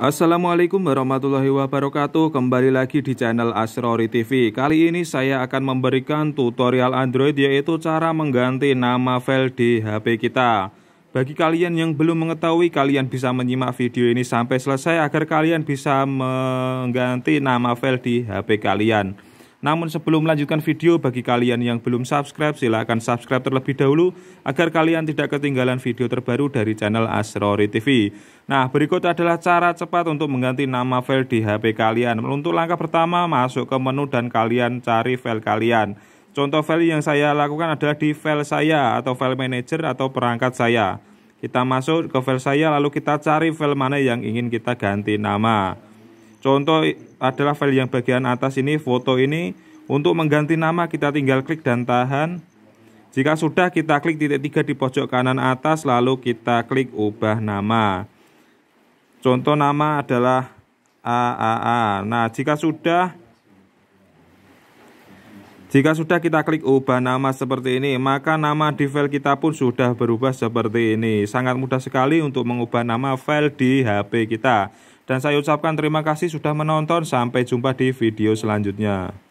Assalamualaikum warahmatullahi wabarakatuh Kembali lagi di channel Asrori TV Kali ini saya akan memberikan tutorial Android Yaitu cara mengganti nama file di HP kita Bagi kalian yang belum mengetahui Kalian bisa menyimak video ini sampai selesai Agar kalian bisa mengganti nama file di HP kalian namun sebelum melanjutkan video, bagi kalian yang belum subscribe, silahkan subscribe terlebih dahulu agar kalian tidak ketinggalan video terbaru dari channel Asrori TV. Nah, berikut adalah cara cepat untuk mengganti nama file di HP kalian. Untuk langkah pertama, masuk ke menu dan kalian cari file kalian. Contoh file yang saya lakukan adalah di file saya atau file manager atau perangkat saya. Kita masuk ke file saya lalu kita cari file mana yang ingin kita ganti nama. Contoh adalah file yang bagian atas ini, foto ini. Untuk mengganti nama kita tinggal klik dan tahan. Jika sudah kita klik titik tiga di pojok kanan atas lalu kita klik ubah nama. Contoh nama adalah AAA. Nah, jika sudah jika sudah kita klik ubah nama seperti ini, maka nama di file kita pun sudah berubah seperti ini. Sangat mudah sekali untuk mengubah nama file di HP kita. Dan saya ucapkan terima kasih sudah menonton. Sampai jumpa di video selanjutnya.